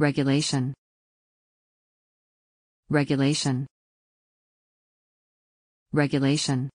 Regulation. Regulation. Regulation.